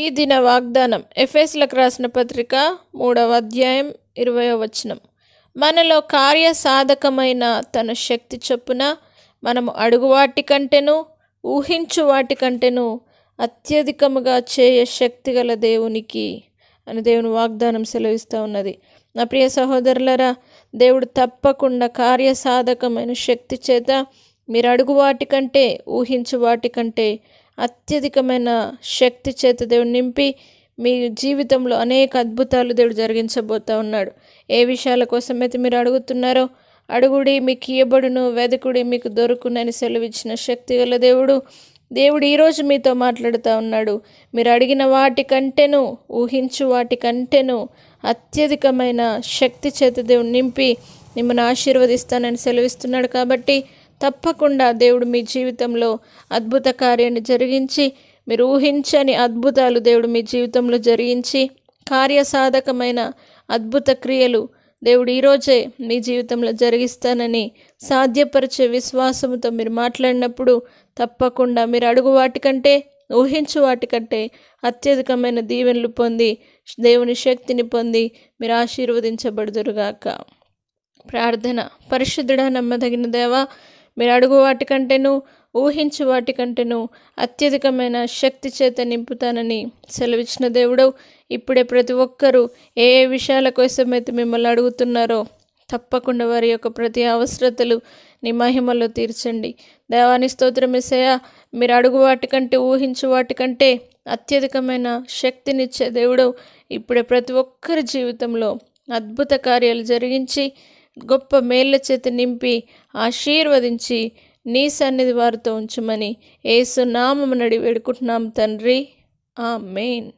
ఈ దిన వాగ్దానం ఎఫ్ఎస్లకు రాసిన పత్రిక మూడవ అధ్యాయం ఇరవయో వచనం మనలో కార్య సాధకమైన తన శక్తి చొప్పున మనము అడుగు వాటికంటేను ఊహించు కంటేను అత్యధికముగా చేయ శక్తి గల దేవునికి అని దేవుని వాగ్దానం సెలవిస్తూ ఉన్నది నా ప్రియ సహోదరులరా దేవుడు తప్పకుండా కార్య సాధకమైన శక్తి చేత మీరు అడుగు వాటికంటే ఊహించు వాటికంటే అత్యధికమైన శక్తి చేత దేవుడు నింపి మీ జీవితంలో అనేక అద్భుతాలు దేవుడు జరిగించబోతా ఉన్నాడు ఏ విషయాల కోసం అయితే మీరు అడుగుతున్నారో అడుగుడి మీకు ఇయ్యబడును వెదకుడి మీకు దొరుకునని సెలవిచ్చిన శక్తి గల దేవుడు దేవుడు ఈరోజు మీతో మాట్లాడుతూ ఉన్నాడు మీరు అడిగిన వాటికంటేను ఊహించు వాటికంటేను అత్యధికమైన శక్తి చేత దేవుడు నింపి మిమ్మల్ని ఆశీర్వదిస్తానని సెలవిస్తున్నాడు కాబట్టి తప్పకుండా దేవుడు మీ జీవితంలో అద్భుత కార్యాన్ని జరిగించి మీరు ఊహించని అద్భుతాలు దేవుడు మీ జీవితంలో జరిగించి కార్యసాధకమైన అద్భుత క్రియలు దేవుడు ఈరోజే మీ జీవితంలో జరిగిస్తానని సాధ్యపరిచే విశ్వాసంతో మీరు మాట్లాడినప్పుడు తప్పకుండా మీరు అడుగు వాటికంటే ఊహించు వాటికంటే అత్యధికమైన దీవెనలు పొంది దేవుని శక్తిని పొంది మీరు ఆశీర్వదించబడుదురుగాక ప్రార్థన పరిశుద్ధుడా నమ్మదగిన దేవా మీరు అడుగు వాటికంటేను ఊహించు వాటికంటేను అత్యధికమైన శక్తి చేత నింపుతానని సెలవిచ్చిన దేవుడు ఇప్పుడే ప్రతి ఒక్కరూ ఏ ఏ విషయాల కోసమైతే మిమ్మల్ని అడుగుతున్నారో తప్పకుండా వారి యొక్క ప్రతి అవసరతలు నీ మహిమలో తీర్చండి దేవాని స్తోత్రమిసయ మీరు అడుగు వాటికంటే ఊహించు వాటికంటే అత్యధికమైన శక్తినిచ్చే దేవుడు ఇప్పుడే ప్రతి ఒక్కరి జీవితంలో అద్భుత కార్యాలు జరిగించి గొప్ప మేళ్ళ చేతి నింపి ఆశీర్వదించి నీ సన్నిధి వారితో ఉంచమని ఏసునామం నడి వేడుకుంటున్నాం తండ్రి ఆ మెయిన్